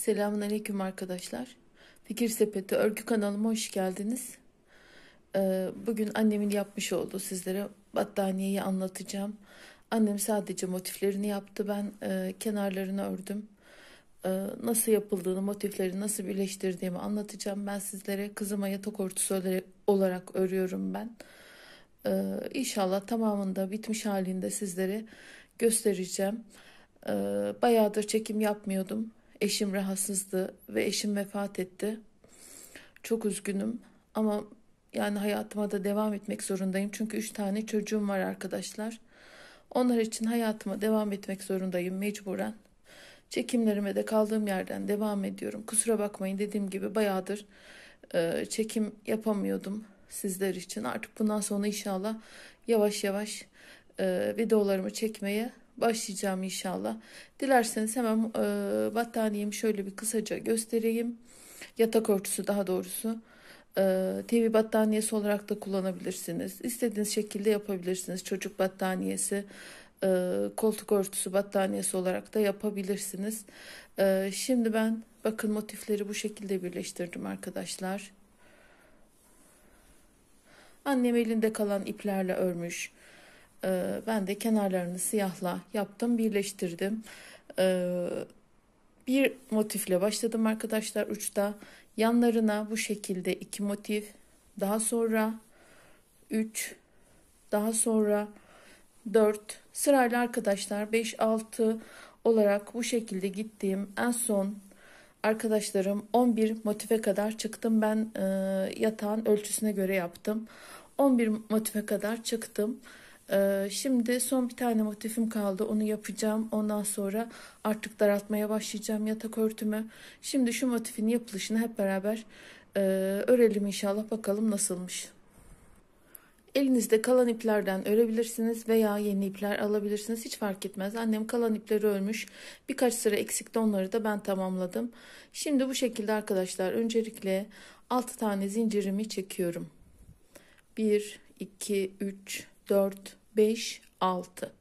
Selamun Aleyküm arkadaşlar. Fikir Sepeti Örgü kanalıma hoş geldiniz. Ee, bugün annemin yapmış olduğu sizlere battaniyeyi anlatacağım. Annem sadece motiflerini yaptı. Ben e, kenarlarını ördüm. Ee, nasıl yapıldığını, motifleri nasıl birleştirdiğimi anlatacağım. Ben sizlere kızıma yatak örtüsü olarak örüyorum ben. Ee, inşallah tamamında bitmiş halinde sizlere göstereceğim. Bayağıdır çekim yapmıyordum Eşim rahatsızdı ve eşim vefat etti. Çok üzgünüm ama yani hayatıma da devam etmek zorundayım. Çünkü üç tane çocuğum var arkadaşlar. Onlar için hayatıma devam etmek zorundayım mecburen. Çekimlerime de kaldığım yerden devam ediyorum. Kusura bakmayın dediğim gibi bayağıdır e, çekim yapamıyordum sizler için. Artık bundan sonra inşallah yavaş yavaş e, videolarımı çekmeye başlayacağım inşallah. Dilerseniz hemen e, battaniyemi şöyle bir kısaca göstereyim. Yatak örtüsü daha doğrusu. E, TV battaniyesi olarak da kullanabilirsiniz. İstediğiniz şekilde yapabilirsiniz. Çocuk battaniyesi, e, koltuk örtüsü battaniyesi olarak da yapabilirsiniz. E, şimdi ben bakın motifleri bu şekilde birleştirdim arkadaşlar. Annem elinde kalan iplerle örmüş. Ee, ben de kenarlarını siyahla yaptım, birleştirdim. Ee, bir motifle başladım arkadaşlar uçta. Yanlarına bu şekilde iki motif, daha sonra 3, daha sonra 4 sırayla arkadaşlar 5 6 olarak bu şekilde gittiğim en son arkadaşlarım 11 motife kadar çıktım ben e, yatağın ölçüsüne göre yaptım 11 motife kadar çıktım ee, şimdi son bir tane motifim kaldı. Onu yapacağım. Ondan sonra artık daraltmaya başlayacağım yatak örtümü. Şimdi şu motifin yapılışını hep beraber e, örelim inşallah. Bakalım nasılmış. Elinizde kalan iplerden örebilirsiniz veya yeni ipler alabilirsiniz. Hiç fark etmez. Annem kalan ipleri örmüş. Birkaç sıra eksikti onları da ben tamamladım. Şimdi bu şekilde arkadaşlar öncelikle 6 tane zincirimi çekiyorum. 1, 2, 3, 4, 5, 6.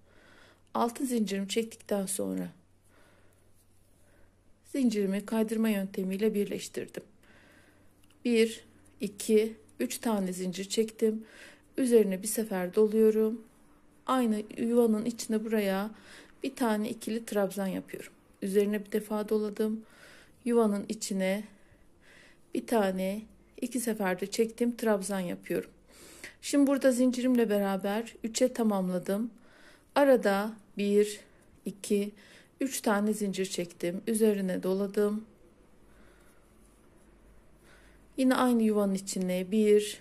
6 zincirimi çektikten sonra zincirimi kaydırma yöntemiyle birleştirdim. 1, 2, 3 tane zincir çektim. Üzerine bir sefer doluyorum. Aynı yuvanın içine buraya bir tane ikili trabzan yapıyorum. Üzerine bir defa doladım. Yuvanın içine bir tane iki seferde çektim trabzan yapıyorum. Şimdi burada zincirimle beraber 3'e tamamladım. Arada 1, 2, 3 tane zincir çektim. Üzerine doladım. Yine aynı yuvanın içine 1,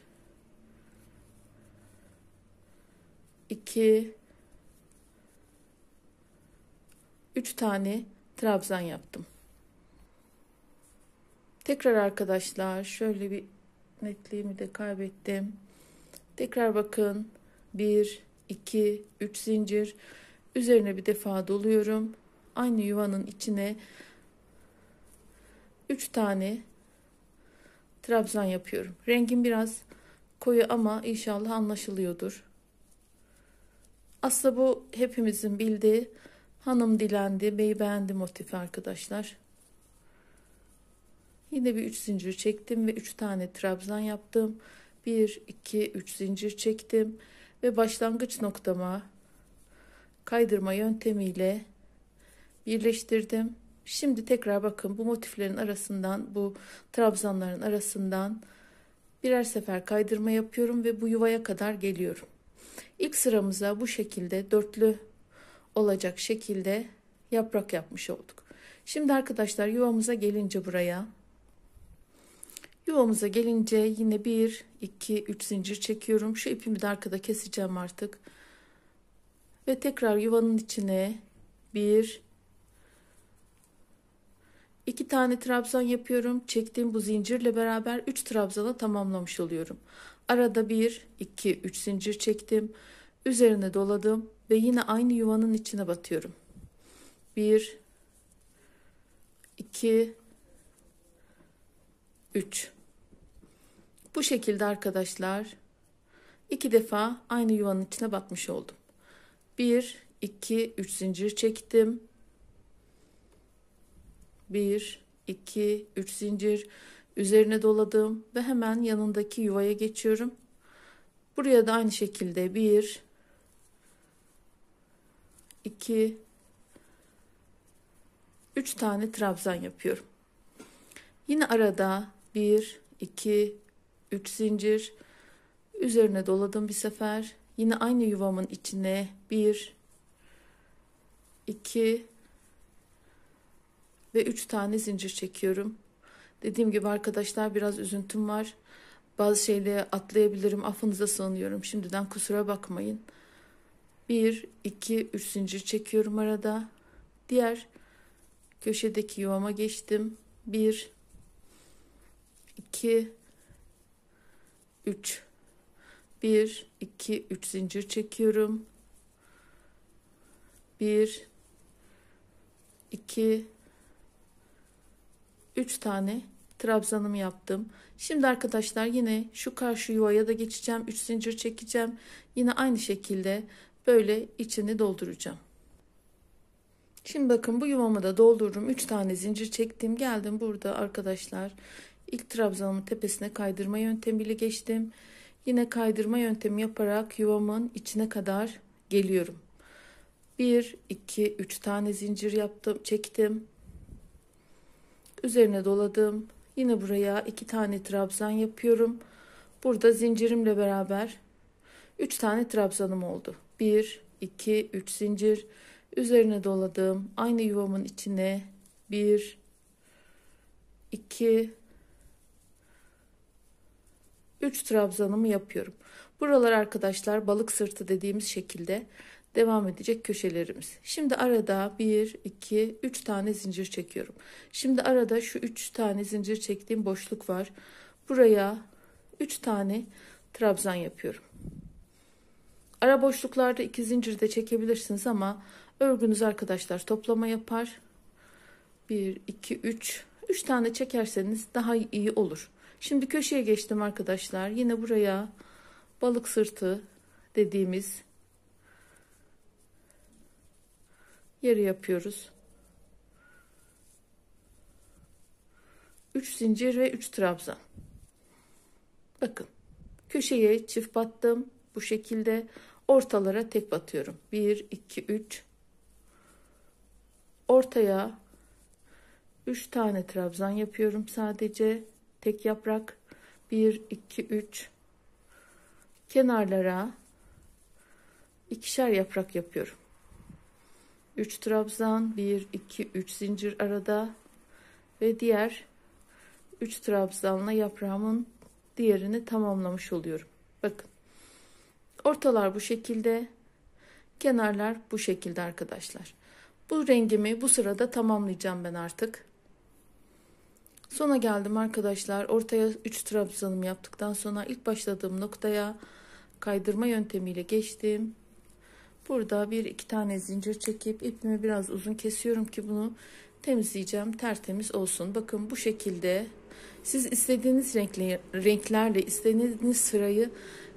2, 3 tane trabzan yaptım. Tekrar arkadaşlar şöyle bir netliğimi de kaybettim. Tekrar bakın. 1, 2, 3 zincir. Üzerine bir defa doluyorum. Aynı yuvanın içine 3 tane trabzan yapıyorum. Rengim biraz koyu ama inşallah anlaşılıyordur. Aslında bu hepimizin bildiği hanım dilendi, bey beğendi motifi arkadaşlar. Yine bir 3 zincir çektim ve 3 tane trabzan yaptım. 1 2 3 zincir çektim ve başlangıç noktama kaydırma yöntemiyle birleştirdim. Şimdi tekrar bakın bu motiflerin arasından bu trabzanların arasından birer sefer kaydırma yapıyorum ve bu yuvaya kadar geliyorum. İlk sıramıza bu şekilde dörtlü olacak şekilde yaprak yapmış olduk. Şimdi arkadaşlar yuvamıza gelince buraya Yuvamıza gelince yine 1, 2, 3 zincir çekiyorum. Şu ipimi de arkada keseceğim artık. Ve tekrar yuvanın içine 1, 2 tane trabzan yapıyorum. Çektiğim bu zincirle beraber 3 trabzana tamamlamış oluyorum. Arada 1, 2, 3 zincir çektim. Üzerine doladım ve yine aynı yuvanın içine batıyorum. 1, 2, 3. Bu şekilde arkadaşlar iki defa aynı yuvanın içine batmış oldum. 1, 2, 3 zincir çektim. 1, 2, 3 zincir üzerine doladım ve hemen yanındaki yuvaya geçiyorum. Buraya da aynı şekilde 1, 2, 3 tane trabzan yapıyorum. Yine arada 1, 2, 3 zincir üzerine doladım bir sefer. Yine aynı yuvamın içine 1 2 ve 3 tane zincir çekiyorum. Dediğim gibi arkadaşlar biraz üzüntüm var. Bazı şeyleri atlayabilirim. Affınıza sığınıyorum. Şimdiden kusura bakmayın. 1 2 3 zincir çekiyorum arada. Diğer köşedeki yuvama geçtim. 1 2 3 1 2 3 zincir çekiyorum. 1 2 3 tane trabzanımı yaptım. Şimdi arkadaşlar yine şu karşı yuvaya da geçeceğim. 3 zincir çekeceğim. Yine aynı şekilde böyle içini dolduracağım. Şimdi bakın bu yuvamı da doldurdum. 3 tane zincir çektim. Geldim burada arkadaşlar İlk trabzanımın tepesine kaydırma yöntemiyle geçtim. Yine kaydırma yöntemi yaparak yuvamın içine kadar geliyorum. 1, 2, 3 tane zincir yaptım, çektim. Üzerine doladım. Yine buraya 2 tane trabzan yapıyorum. Burada zincirimle beraber 3 tane trabzanım oldu. 1, 2, 3 zincir. Üzerine doladım. Aynı yuvamın içine 1, 2, 3 trabzanımı yapıyorum. Buralar arkadaşlar balık sırtı dediğimiz şekilde devam edecek köşelerimiz. Şimdi arada 1, 2, 3 tane zincir çekiyorum. Şimdi arada şu 3 tane zincir çektiğim boşluk var. Buraya 3 tane trabzan yapıyorum. Ara boşluklarda 2 zincir de çekebilirsiniz ama örgünüz arkadaşlar toplama yapar. 1, 2, 3. 3 tane çekerseniz daha iyi olur. Şimdi köşeye geçtim arkadaşlar. Yine buraya balık sırtı dediğimiz yeri yapıyoruz. 3 zincir ve 3 trabzan. Bakın köşeye çift battım. Bu şekilde ortalara tek batıyorum. 1, 2, 3. Ortaya 3 tane trabzan yapıyorum sadece tek yaprak 1 2 3 kenarlara ikişer yaprak yapıyorum. 3 trabzan 1 2 3 zincir arada ve diğer 3 trabzanla yaprağımın diğerini tamamlamış oluyorum. Bakın. Ortalar bu şekilde, kenarlar bu şekilde arkadaşlar. Bu rengimi bu sırada tamamlayacağım ben artık. Sona geldim arkadaşlar. Ortaya 3 trabzanım yaptıktan sonra ilk başladığım noktaya kaydırma yöntemiyle geçtim. Burada bir iki tane zincir çekip ipimi biraz uzun kesiyorum ki bunu temizleyeceğim. Tertemiz olsun. Bakın bu şekilde siz istediğiniz renkli, renklerle istediğiniz sırayı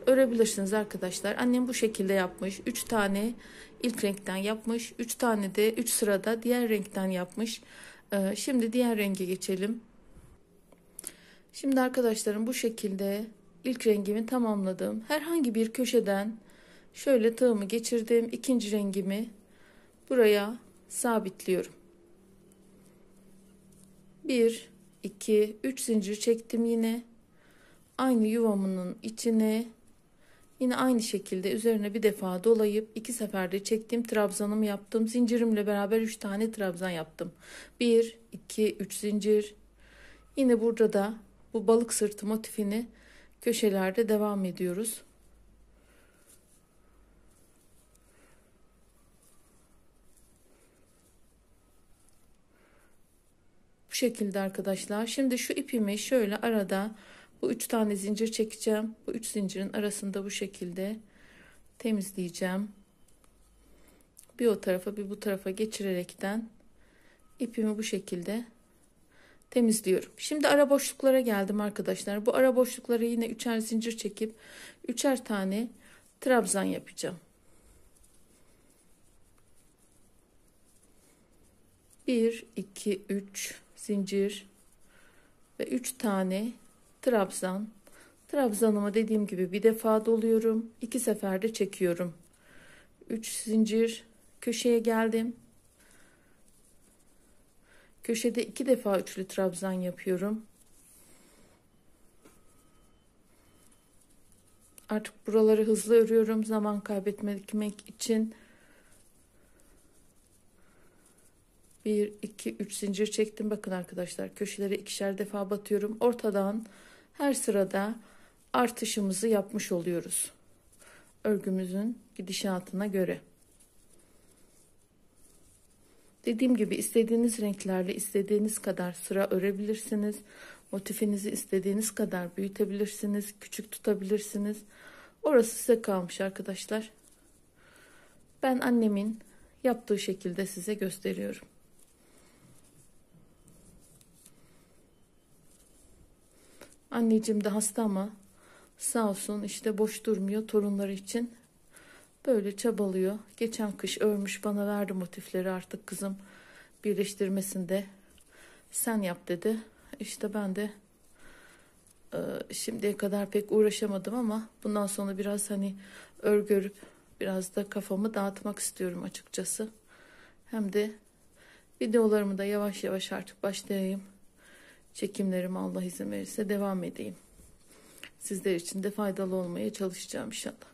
örebilirsiniz arkadaşlar. Annem bu şekilde yapmış. 3 tane ilk renkten yapmış. 3 tane de 3 sırada diğer renkten yapmış. Ee, şimdi diğer renge geçelim. Şimdi arkadaşlarım bu şekilde ilk rengimi tamamladım. Herhangi bir köşeden şöyle tığımı geçirdim. İkinci rengimi buraya sabitliyorum. 1 2 3 zincir çektim yine. Aynı yuvamının içine yine aynı şekilde üzerine bir defa dolayıp iki seferde çektiğim trabzanımı yaptım. Zincirimle beraber 3 tane trabzan yaptım. 1 2 3 zincir. Yine burada da bu balık sırtı motifini köşelerde devam ediyoruz. Bu şekilde arkadaşlar. Şimdi şu ipimi şöyle arada bu üç tane zincir çekeceğim. Bu üç zincirin arasında bu şekilde temizleyeceğim. Bir o tarafa bir bu tarafa geçirerekten ipimi bu şekilde temizliyorum. Şimdi ara boşluklara geldim arkadaşlar. Bu ara boşluklara yine üçer zincir çekip üçer tane trabzan yapacağım. 1 2 3 zincir ve 3 tane trabzan. Trabzanımı dediğim gibi bir defa doluyorum. iki seferde çekiyorum. 3 zincir köşeye geldim. Köşede iki defa üçlü trabzan yapıyorum. Artık buraları hızlı örüyorum zaman kaybetmek için. 1, 2, 3 zincir çektim. Bakın arkadaşlar köşelere ikişer defa batıyorum. Ortadan her sırada artışımızı yapmış oluyoruz. Örgümüzün gidişatına göre. Dediğim gibi istediğiniz renklerle istediğiniz kadar sıra örebilirsiniz. Motifinizi istediğiniz kadar büyütebilirsiniz, küçük tutabilirsiniz. Orası size kalmış arkadaşlar. Ben annemin yaptığı şekilde size gösteriyorum. Anneciğim de hasta ama sağ olsun işte boş durmuyor torunları için Böyle çabalıyor. Geçen kış örmüş bana verdi motifleri artık kızım birleştirmesinde. Sen yap dedi. İşte ben de e, şimdiye kadar pek uğraşamadım ama bundan sonra biraz hani örgü biraz da kafamı dağıtmak istiyorum açıkçası. Hem de videolarımı da yavaş yavaş artık başlayayım. Çekimlerim Allah izin verirse devam edeyim. Sizler için de faydalı olmaya çalışacağım inşallah.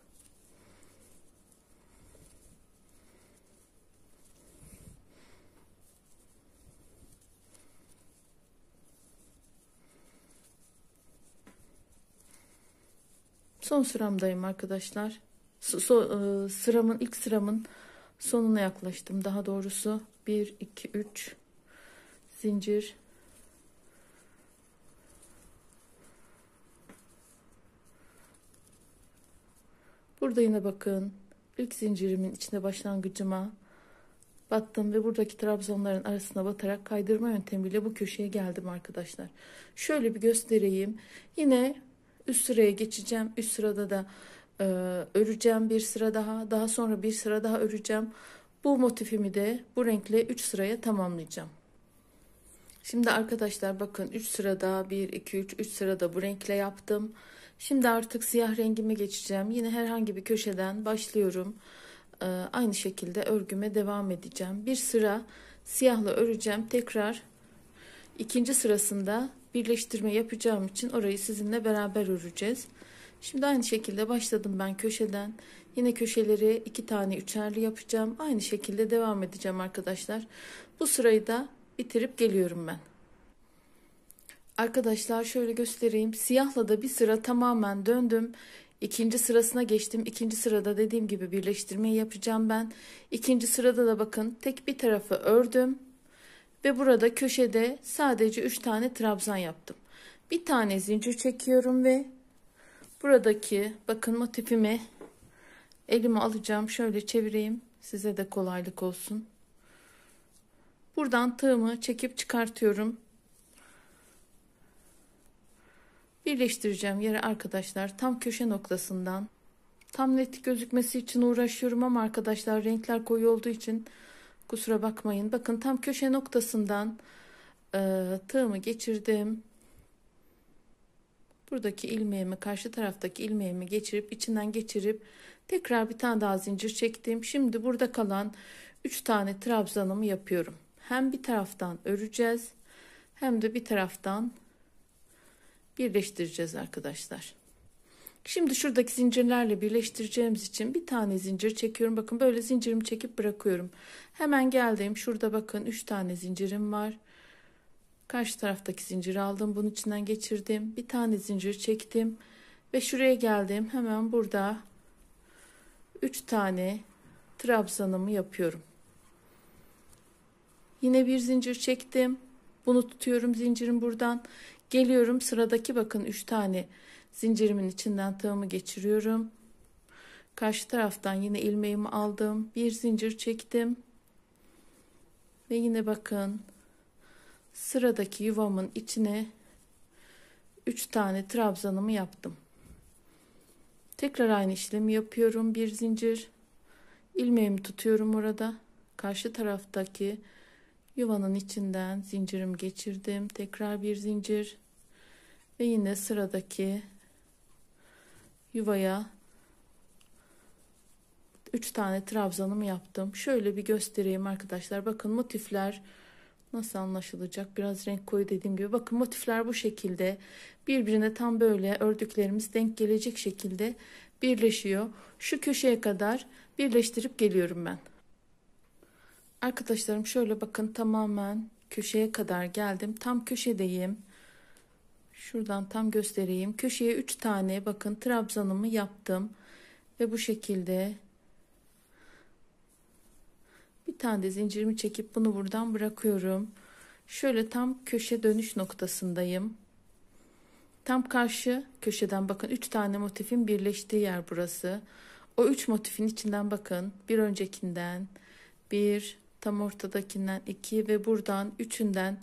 Son sıramdayım arkadaşlar. So, so, e, sıramın ilk sıramın sonuna yaklaştım. Daha doğrusu 1 2 3 zincir Burada yine bakın ilk zincirimin içinde başlangıcıma battım ve buradaki trabzonların arasına batarak kaydırma yöntemiyle bu köşeye geldim arkadaşlar. Şöyle bir göstereyim. Yine Üst sıraya geçeceğim. Üst sırada da e, öreceğim bir sıra daha. Daha sonra bir sıra daha öreceğim. Bu motifimi de bu renkle 3 sıraya tamamlayacağım. Şimdi arkadaşlar bakın 3 sırada 1 2 3 3 sırada bu renkle yaptım. Şimdi artık siyah rengime geçeceğim. Yine herhangi bir köşeden başlıyorum. Ee, aynı şekilde örgüme devam edeceğim. Bir sıra siyahla öreceğim. Tekrar ikinci sırasında birleştirme yapacağım için orayı sizinle beraber öreceğiz. Şimdi aynı şekilde başladım ben köşeden. Yine köşeleri iki tane üçerli yapacağım. Aynı şekilde devam edeceğim arkadaşlar. Bu sırayı da bitirip geliyorum ben. Arkadaşlar şöyle göstereyim. Siyahla da bir sıra tamamen döndüm. İkinci sırasına geçtim. İkinci sırada dediğim gibi birleştirmeyi yapacağım ben. İkinci sırada da bakın tek bir tarafı ördüm. Ve burada köşede sadece 3 tane trabzan yaptım. Bir tane zincir çekiyorum ve buradaki bakın motifimi elime alacağım. Şöyle çevireyim. Size de kolaylık olsun. Buradan tığımı çekip çıkartıyorum. Birleştireceğim yere arkadaşlar tam köşe noktasından tam net gözükmesi için uğraşıyorum ama arkadaşlar renkler koyu olduğu için Kusura bakmayın. Bakın tam köşe noktasından e, tığımı geçirdim. Buradaki ilmeğimi karşı taraftaki ilmeğimi geçirip içinden geçirip tekrar bir tane daha zincir çektim. Şimdi burada kalan 3 tane trabzanımı yapıyorum. Hem bir taraftan öreceğiz hem de bir taraftan birleştireceğiz arkadaşlar. Şimdi şuradaki zincirlerle birleştireceğimiz için bir tane zincir çekiyorum. Bakın böyle zincirimi çekip bırakıyorum. Hemen geldim. Şurada bakın 3 tane zincirim var. Karşı taraftaki zinciri aldım. Bunun içinden geçirdim. Bir tane zincir çektim. Ve şuraya geldim. Hemen burada 3 tane trabzanımı yapıyorum. Yine bir zincir çektim. Bunu tutuyorum zincirim buradan. Geliyorum sıradaki bakın 3 tane Zincirimin içinden tığımı geçiriyorum. Karşı taraftan yine ilmeğimi aldım. Bir zincir çektim. Ve yine bakın sıradaki yuvamın içine 3 tane trabzanımı yaptım. Tekrar aynı işlemi yapıyorum. Bir zincir ilmeğimi tutuyorum orada. Karşı taraftaki yuvanın içinden zincirim geçirdim. Tekrar bir zincir ve yine sıradaki yuvaya 3 tane trabzanımı yaptım. Şöyle bir göstereyim arkadaşlar. Bakın motifler nasıl anlaşılacak? Biraz renk koyu dediğim gibi. Bakın motifler bu şekilde. Birbirine tam böyle ördüklerimiz denk gelecek şekilde birleşiyor. Şu köşeye kadar birleştirip geliyorum ben. Arkadaşlarım şöyle bakın tamamen köşeye kadar geldim. Tam köşedeyim. Şuradan tam göstereyim. Köşeye 3 tane bakın trabzanımı yaptım. Ve bu şekilde bir tane de zincirimi çekip bunu buradan bırakıyorum. Şöyle tam köşe dönüş noktasındayım. Tam karşı köşeden bakın 3 tane motifin birleştiği yer burası. O 3 motifin içinden bakın bir öncekinden bir tam ortadakinden iki ve buradan üçünden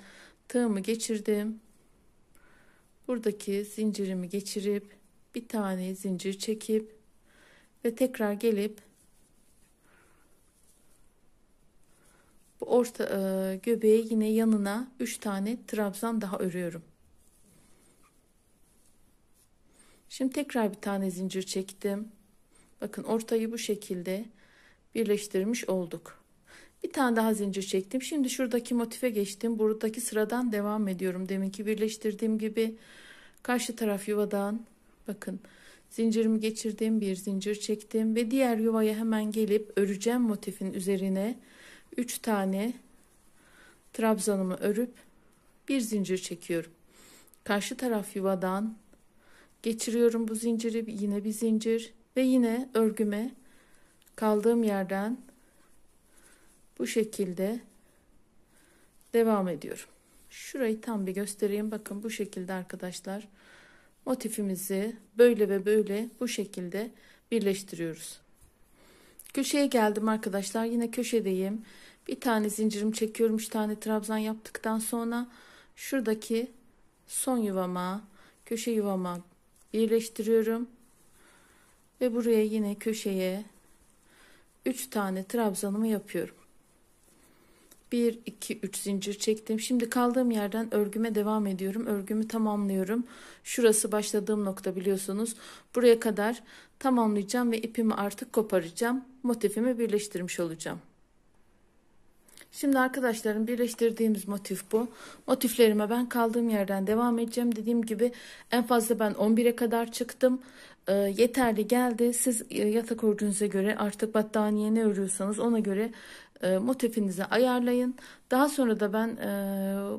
tığımı geçirdim buradaki zincirimi geçirip bir tane zincir çekip ve tekrar gelip bu orta e, göbeğe yine yanına 3 tane trabzan daha örüyorum. Şimdi tekrar bir tane zincir çektim. Bakın ortayı bu şekilde birleştirmiş olduk. Bir tane daha zincir çektim. Şimdi şuradaki motife geçtim. Buradaki sıradan devam ediyorum. Deminki birleştirdiğim gibi karşı taraf yuvadan bakın zincirimi geçirdim. Bir zincir çektim ve diğer yuvaya hemen gelip öreceğim motifin üzerine 3 tane trabzanımı örüp bir zincir çekiyorum. Karşı taraf yuvadan geçiriyorum bu zinciri yine bir zincir ve yine örgüme kaldığım yerden bu şekilde devam ediyorum. Şurayı tam bir göstereyim. Bakın bu şekilde arkadaşlar motifimizi böyle ve böyle bu şekilde birleştiriyoruz. Köşeye geldim arkadaşlar. Yine köşedeyim. Bir tane zincirim çekiyorum. 3 tane trabzan yaptıktan sonra şuradaki son yuvama, köşe yuvama birleştiriyorum. Ve buraya yine köşeye 3 tane trabzanımı yapıyorum. 1, 2, 3 zincir çektim. Şimdi kaldığım yerden örgüme devam ediyorum. Örgümü tamamlıyorum. Şurası başladığım nokta biliyorsunuz. Buraya kadar tamamlayacağım ve ipimi artık koparacağım. Motifimi birleştirmiş olacağım. Şimdi arkadaşlarım birleştirdiğimiz motif bu. Motiflerime ben kaldığım yerden devam edeceğim. Dediğim gibi en fazla ben 11'e kadar çıktım. E, yeterli geldi. Siz e, yatak ördüğünüze göre artık battaniye ne örüyorsanız ona göre e, motifinizi ayarlayın. Daha sonra da ben e,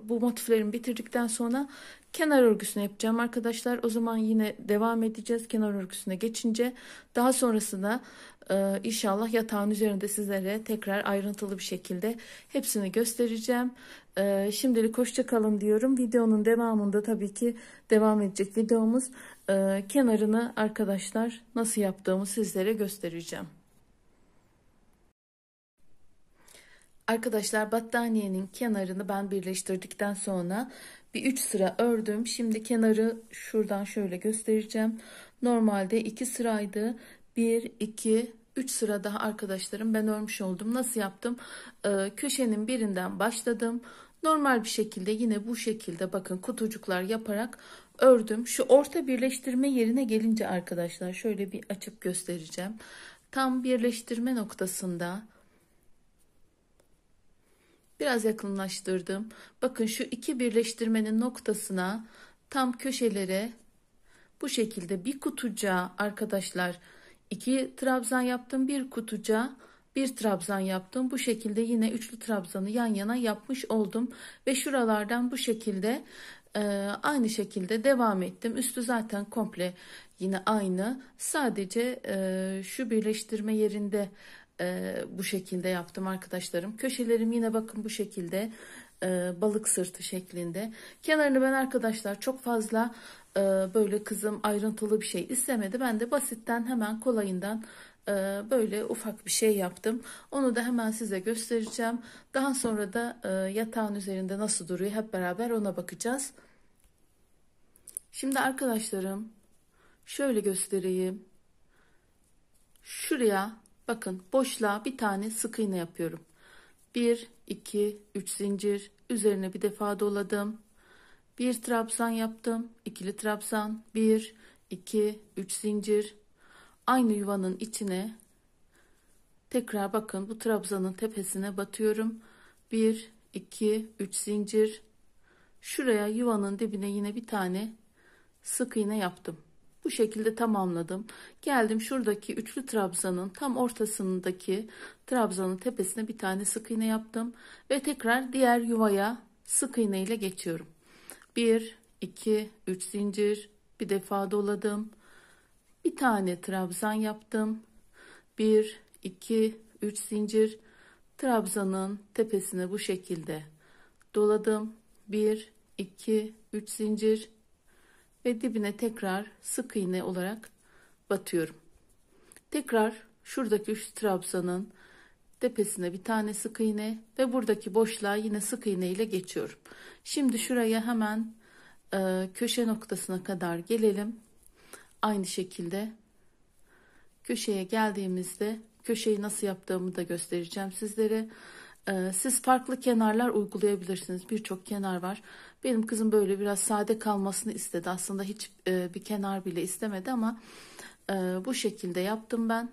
bu motiflerimi bitirdikten sonra kenar örgüsünü yapacağım arkadaşlar. O zaman yine devam edeceğiz kenar örgüsüne geçince. Daha sonrasında e, inşallah yatağın üzerinde sizlere tekrar ayrıntılı bir şekilde hepsini göstereceğim. E, şimdilik hoşçakalın diyorum. Videonun devamında tabii ki devam edecek videomuz e, kenarını arkadaşlar nasıl yaptığımı sizlere göstereceğim. Arkadaşlar battaniyenin kenarını ben birleştirdikten sonra bir 3 sıra ördüm. Şimdi kenarı şuradan şöyle göstereceğim. Normalde 2 sıraydı. 1, 2, 3 sıra daha arkadaşlarım ben örmüş oldum. Nasıl yaptım? Ee, köşenin birinden başladım. Normal bir şekilde yine bu şekilde bakın kutucuklar yaparak ördüm. Şu orta birleştirme yerine gelince arkadaşlar şöyle bir açıp göstereceğim. Tam birleştirme noktasında Biraz yakınlaştırdım. Bakın şu iki birleştirmenin noktasına tam köşelere bu şekilde bir kutucuğa arkadaşlar iki trabzan yaptım bir kutucuğa bir trabzan yaptım. Bu şekilde yine üçlü trabzanı yan yana yapmış oldum ve şuralardan bu şekilde e, aynı şekilde devam ettim. Üstü zaten komple yine aynı. Sadece e, şu birleştirme yerinde e, bu şekilde yaptım arkadaşlarım. Köşelerim yine bakın bu şekilde e, balık sırtı şeklinde. Kenarını ben arkadaşlar çok fazla e, böyle kızım ayrıntılı bir şey istemedi. Ben de basitten hemen kolayından e, böyle ufak bir şey yaptım. Onu da hemen size göstereceğim. Daha sonra da e, yatağın üzerinde nasıl duruyor hep beraber ona bakacağız. Şimdi arkadaşlarım şöyle göstereyim. Şuraya Bakın boşluğa bir tane sık iğne yapıyorum. 1, 2, 3 zincir. Üzerine bir defa doladım. 1 trabzan yaptım. ikili trabzan. 1, 2, 3 zincir. Aynı yuvanın içine tekrar bakın bu trabzanın tepesine batıyorum. 1, 2, 3 zincir. Şuraya yuvanın dibine yine bir tane sık iğne yaptım. Bu şekilde tamamladım. Geldim şuradaki üçlü trabzanın tam ortasındaki trabzanın tepesine bir tane sık iğne yaptım. Ve tekrar diğer yuvaya sık iğne ile geçiyorum. 1, 2, 3 zincir. Bir defa doladım. Bir tane trabzan yaptım. 1, 2, 3 zincir. Trabzanın tepesine bu şekilde doladım. 1, 2, 3 zincir ve dibine tekrar sık iğne olarak batıyorum. Tekrar şuradaki üç trabzanın tepesine bir tane sık iğne ve buradaki boşluğa yine sık iğne ile geçiyorum. Şimdi şuraya hemen e, köşe noktasına kadar gelelim. Aynı şekilde köşeye geldiğimizde köşeyi nasıl yaptığımı da göstereceğim sizlere. E, siz farklı kenarlar uygulayabilirsiniz. Birçok kenar var. Benim kızım böyle biraz sade kalmasını istedi. Aslında hiç e, bir kenar bile istemedi ama e, bu şekilde yaptım ben.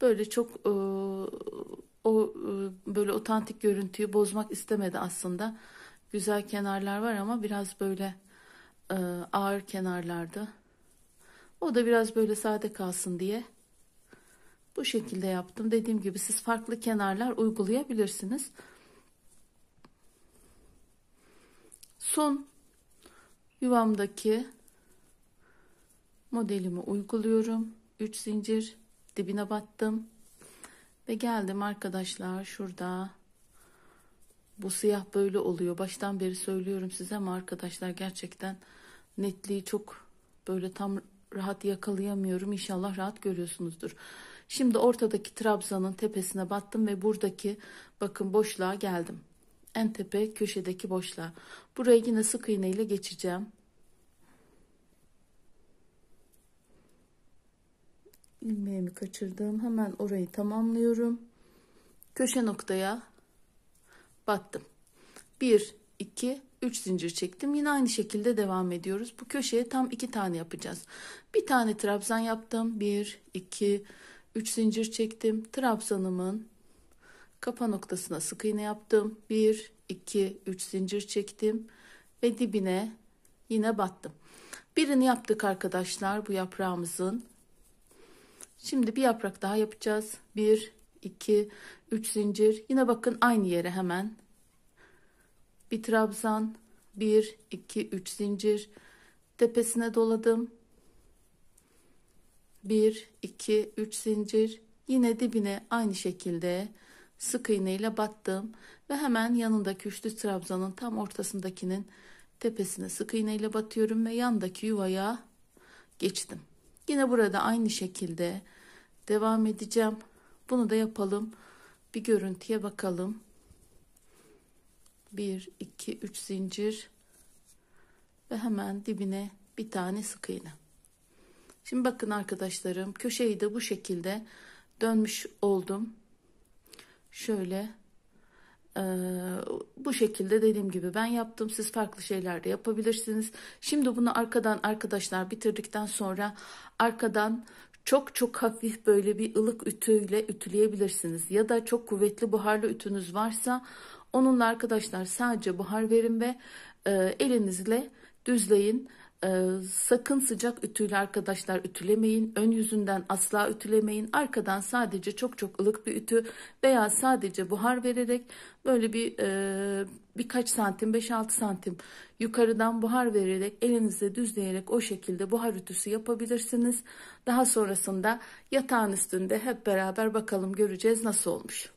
Böyle çok e, o e, böyle otantik görüntüyü bozmak istemedi aslında. Güzel kenarlar var ama biraz böyle e, ağır kenarlardı. O da biraz böyle sade kalsın diye bu şekilde yaptım. Dediğim gibi siz farklı kenarlar uygulayabilirsiniz. son yuvamdaki modelimi uyguluyorum. 3 zincir dibine battım. Ve geldim arkadaşlar şurada. Bu siyah böyle oluyor. Baştan beri söylüyorum size ama arkadaşlar gerçekten netliği çok böyle tam rahat yakalayamıyorum. İnşallah rahat görüyorsunuzdur. Şimdi ortadaki trabzanın tepesine battım ve buradaki bakın boşluğa geldim. En tepe köşedeki boşluğa. burayı yine sık iğne ile geçeceğim. ilmeğimi kaçırdım. Hemen orayı tamamlıyorum. Köşe noktaya battım. 1, 2, 3 zincir çektim. Yine aynı şekilde devam ediyoruz. Bu köşeye tam 2 tane yapacağız. Bir tane trabzan yaptım. 1, 2, 3 zincir çektim. Trabzanımın Kafa noktasına sık iğne yaptım. 1, 2, 3 zincir çektim ve dibine yine battım. Birini yaptık arkadaşlar bu yaprağımızın. Şimdi bir yaprak daha yapacağız. 1, 2, 3 zincir. Yine bakın aynı yere hemen. Bir trabzan, 1, 2, 3 zincir. Tepesine doladım. 1, 2, 3 zincir. Yine dibine aynı şekilde sık iğneyle battım ve hemen yanında üçlü trabzanın tam ortasındakinin tepesine sık iğneyle batıyorum ve yandaki yuvaya geçtim. Yine burada aynı şekilde devam edeceğim. Bunu da yapalım. Bir görüntüye bakalım. 1 2 3 zincir ve hemen dibine bir tane sık iğne. Şimdi bakın arkadaşlarım köşeyi de bu şekilde dönmüş oldum şöyle e, bu şekilde dediğim gibi ben yaptım. Siz farklı şeyler de yapabilirsiniz. Şimdi bunu arkadan arkadaşlar bitirdikten sonra arkadan çok çok hafif böyle bir ılık ütüyle ütüleyebilirsiniz. Ya da çok kuvvetli buharlı ütünüz varsa onunla arkadaşlar sadece buhar verin ve e, elinizle düzleyin. Ee, sakın sıcak ütüyle arkadaşlar ütülemeyin. Ön yüzünden asla ütülemeyin. Arkadan sadece çok çok ılık bir ütü veya sadece buhar vererek böyle bir e, birkaç santim 5-6 santim yukarıdan buhar vererek elinizle düzleyerek o şekilde buhar ütüsü yapabilirsiniz. Daha sonrasında yatağın üstünde hep beraber bakalım göreceğiz nasıl olmuş.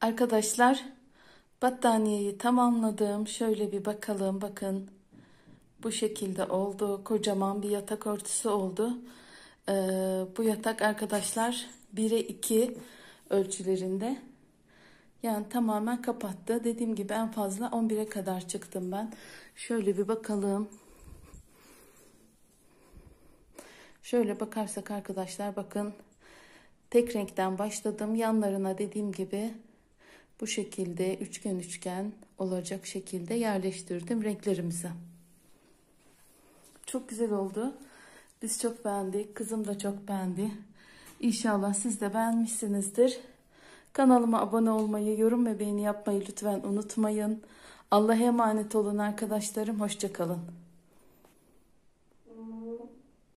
Arkadaşlar battaniyeyi tamamladım. Şöyle bir bakalım bakın bu şekilde oldu. Kocaman bir yatak örtüsü oldu. Ee, bu yatak arkadaşlar 1'e 2 ölçülerinde. Yani tamamen kapattı. Dediğim gibi en fazla 11'e kadar çıktım ben. Şöyle bir bakalım. Şöyle bakarsak arkadaşlar bakın tek renkten başladım. Yanlarına dediğim gibi bu şekilde üçgen üçgen olacak şekilde yerleştirdim renklerimizi. Çok güzel oldu. Biz çok beğendik. Kızım da çok beğendi. İnşallah siz de beğenmişsinizdir. Kanalıma abone olmayı, yorum ve beğeni yapmayı lütfen unutmayın. Allah'a emanet olun arkadaşlarım. Hoşçakalın.